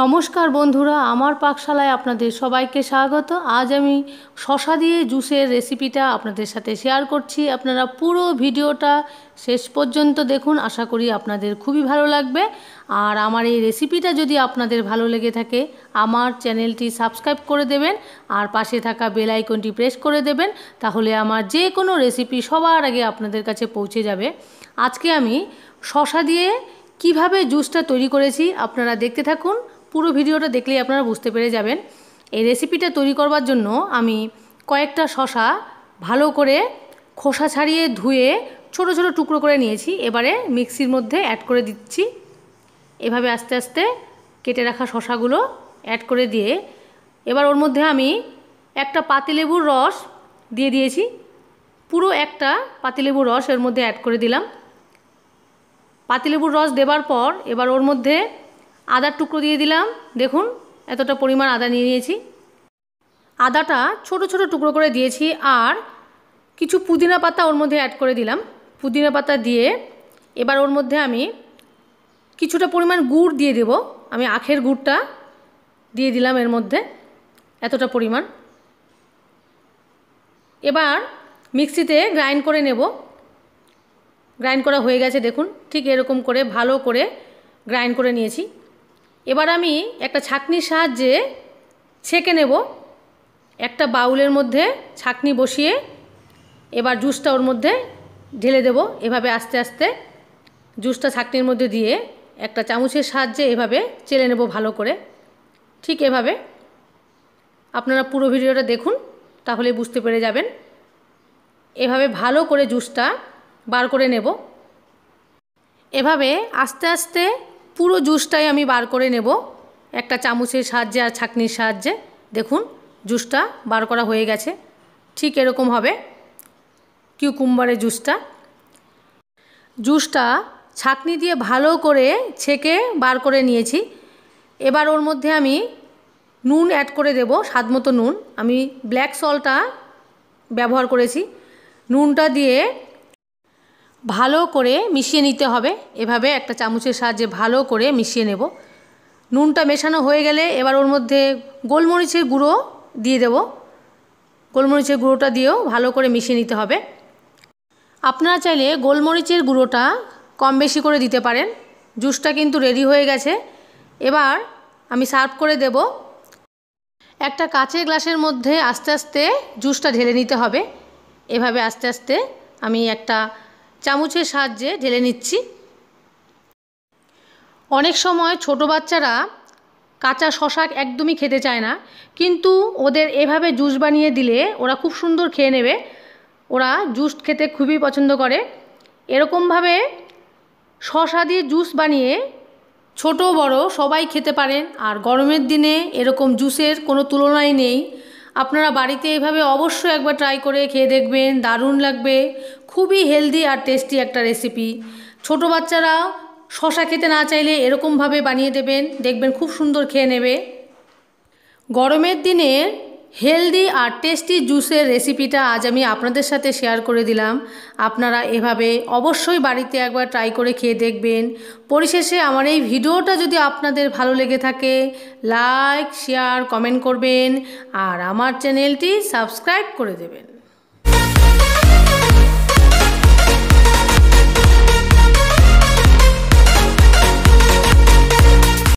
নমস্কার বন্ধুরা আমার পাকশালায় আপনাদের সবাইকে স্বাগত আজ আমি শশা দিয়ে জুসের রেসিপিটা আপনাদের সাথে শেয়ার করছি আপনারা পুরো ভিডিওটা শেষ পর্যন্ত দেখুন আশা করি আপনাদের খুবই ভালো লাগবে আর আমার এই রেসিপিটা যদি আপনাদের ভালো লেগে থাকে আমার চ্যানেলটি সাবস্ক্রাইব করে দেবেন আর পাশে থাকা বেল আইকনটি প্রেস করে দেবেন তাহলে আমার যে কোনো রেসিপি সবার আগে আপনাদের কাছে পৌঁছে যাবে আজকে আমি শশা দিয়ে কিভাবে জুসটা তৈরি করেছি আপনারা দেখতে থাকুন পুরো ভিডিওটা দেখলেই আপনারা বুঝতে পেরে যাবেন এই রেসিপিটা তৈরি করবার জন্য আমি কয়েকটা শশা ভালো করে খোসা ছাড়িয়ে ধুয়ে ছোট ছোট টুকরো করে নিয়েছি এবারে মিক্সির মধ্যে অ্যাড করে দিচ্ছি এভাবে আস্তে আস্তে কেটে রাখা শশাগুলো অ্যাড করে দিয়ে এবার ওর মধ্যে আমি একটা পাতিলেবুর রস দিয়ে দিয়েছি পুরো একটা পাতিলেবুর রস এর মধ্যে অ্যাড করে দিলাম পাতিলেবুর রস দেবার পর এবার ওর মধ্যে আদার টুকরো দিয়ে দিলাম দেখুন এতটা পরিমাণ আদা নিয়ে নিয়েছি আদাটা ছোট ছোট টুকরো করে দিয়েছি আর কিছু পুদিনা পাতা ওর মধ্যে অ্যাড করে দিলাম পুদিনা পাতা দিয়ে এবার ওর মধ্যে আমি কিছুটা পরিমাণ গুড় দিয়ে দেব আমি আখের গুড়টা দিয়ে দিলাম এর মধ্যে এতটা পরিমাণ এবার মিক্সিতে গ্রাইন্ড করে নেব গ্রাইন্ড করা হয়ে গেছে দেখুন ঠিক এরকম করে ভালো করে গ্রাইন্ড করে নিয়েছি এবার আমি একটা ছাকনির সাহায্যে ছেঁকে নেব একটা বাউলের মধ্যে ছাকনি বসিয়ে এবার জুসটা ওর মধ্যে ঢেলে দেব এভাবে আস্তে আস্তে জুসটা ছাকনির মধ্যে দিয়ে একটা চামচের সাহায্যে এভাবে চেলে নেব ভালো করে ঠিক এভাবে আপনারা পুরো ভিডিওটা দেখুন তাহলে বুঝতে পেরে যাবেন এভাবে ভালো করে জুসটা বার করে নেব এভাবে আস্তে আস্তে পুরো জুসটাই আমি বার করে নেব একটা চামচের সাহায্যে আর ছাকনির সাহায্যে দেখুন জুসটা বার করা হয়ে গেছে ঠিক এরকম হবে কিউকুম্বারের জুসটা জুসটা ছাকনি দিয়ে ভালো করে ছেঁকে বার করে নিয়েছি এবার ওর মধ্যে আমি নুন অ্যাড করে দেব স্বাদ মতো নুন আমি ব্ল্যাক সলটা ব্যবহার করেছি নুনটা দিয়ে ভালো করে মিশিয়ে নিতে হবে এভাবে একটা চামচের সাহায্যে ভালো করে মিশিয়ে নেব নুনটা মেশানো হয়ে গেলে এবার ওর মধ্যে গোলমরিচের গুঁড়ো দিয়ে দেব গোলমরিচের গুঁড়োটা দিয়েও ভালো করে মিশিয়ে নিতে হবে আপনারা চাইলে গোলমরিচের গুঁড়োটা কম বেশি করে দিতে পারেন জুসটা কিন্তু রেডি হয়ে গেছে এবার আমি সার্ভ করে দেব একটা কাঁচের গ্লাসের মধ্যে আস্তে আস্তে জুসটা ঢেলে নিতে হবে এভাবে আস্তে আস্তে আমি একটা চামচের সাহায্যে ঢেলে নিচ্ছি অনেক সময় ছোট বাচ্চারা কাঁচা শশা একদমই খেতে চায় না কিন্তু ওদের এভাবে জুস বানিয়ে দিলে ওরা খুব সুন্দর খেয়ে নেবে ওরা জুস খেতে খুবই পছন্দ করে এরকমভাবে শশা দিয়ে জুস বানিয়ে ছোট বড় সবাই খেতে পারেন আর গরমের দিনে এরকম জুসের কোনো তুলনাই নেই আপনারা বাড়িতে এভাবে অবশ্যই একবার ট্রাই করে খেয়ে দেখবেন দারুণ লাগবে খুবই হেলদি আর টেস্টি একটা রেসিপি ছোট বাচ্চারা শশা খেতে না চাইলে এরকমভাবে বানিয়ে দেবেন দেখবেন খুব সুন্দর খেয়ে নেবে গরমের দিনের হেলদি আর টেস্টি জুসের রেসিপিটা আজ আমি আপনাদের সাথে শেয়ার করে দিলাম আপনারা এভাবে অবশ্যই বাড়িতে একবার ট্রাই করে খেয়ে দেখবেন পরিশেষে আমার এই ভিডিওটা যদি আপনাদের ভালো লেগে থাকে লাইক শেয়ার কমেন্ট করবেন আর আমার চ্যানেলটি সাবস্ক্রাইব করে দেবেন